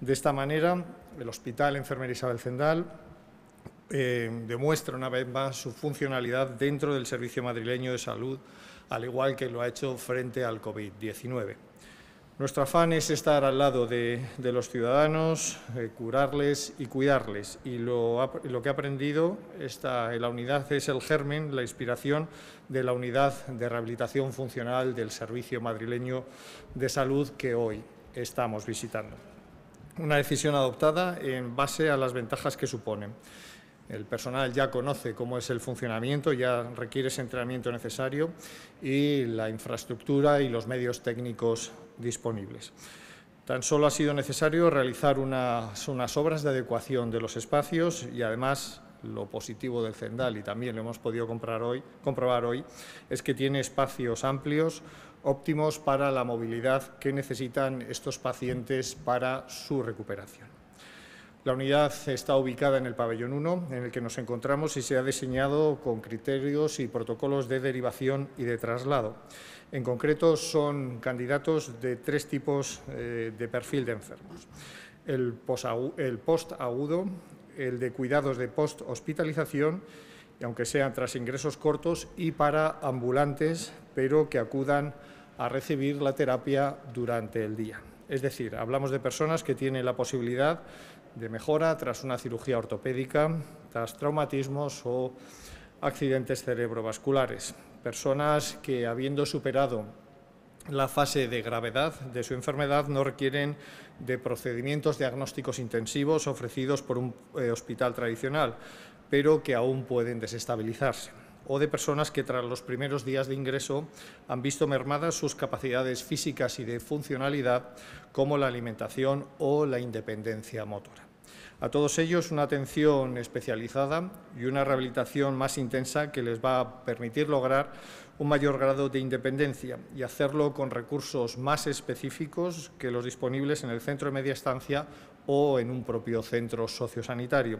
De esta manera, el Hospital Enfermería Isabel Zendal eh, demuestra una vez más su funcionalidad dentro del Servicio Madrileño de Salud, al igual que lo ha hecho frente al COVID-19. Nuestro afán es estar al lado de, los ciudadanos, eh, curarles y cuidarles. Y lo, que ha aprendido en la unidad es el germen, la inspiración de la unidad de rehabilitación funcional del Servicio Madrileño de Salud que hoy estamos visitando una decisión adoptada en base a las ventajas que suponen. El personal ya conoce cómo es el funcionamiento, ya requiere ese entrenamiento necesario y la infraestructura y los medios técnicos disponibles. Tan solo ha sido necesario realizar unas, unas obras de adecuación de los espacios y además lo positivo del Zendal y también lo hemos podido hoy, comprobar hoy, es que tiene espacios amplios óptimos para la movilidad que necesitan estos pacientes para su recuperación. La unidad está ubicada en el pabellón 1, en el que nos encontramos y se ha diseñado con criterios y protocolos de derivación y de traslado. En concreto, son candidatos de tres tipos eh, de perfil de enfermos. El, el post agudo, el de cuidados de post-hospitalización, aunque sean tras ingresos cortos y para ambulantes, pero que acudan a recibir la terapia durante el día. Es decir, hablamos de personas que tienen la posibilidad de mejora tras una cirugía ortopédica, tras traumatismos o accidentes cerebrovasculares. Personas que, habiendo superado la fase de gravedad de su enfermedad no requieren de procedimientos diagnósticos intensivos ofrecidos por un eh, hospital tradicional, pero que aún pueden desestabilizarse o de personas que tras los primeros días de ingreso han visto mermadas sus capacidades físicas y de funcionalidad como la alimentación o la independencia motora. A todos ellos una atención especializada y una rehabilitación más intensa que les va a permitir lograr un mayor grado de independencia y hacerlo con recursos más específicos que los disponibles en el centro de media estancia o en un propio centro sociosanitario.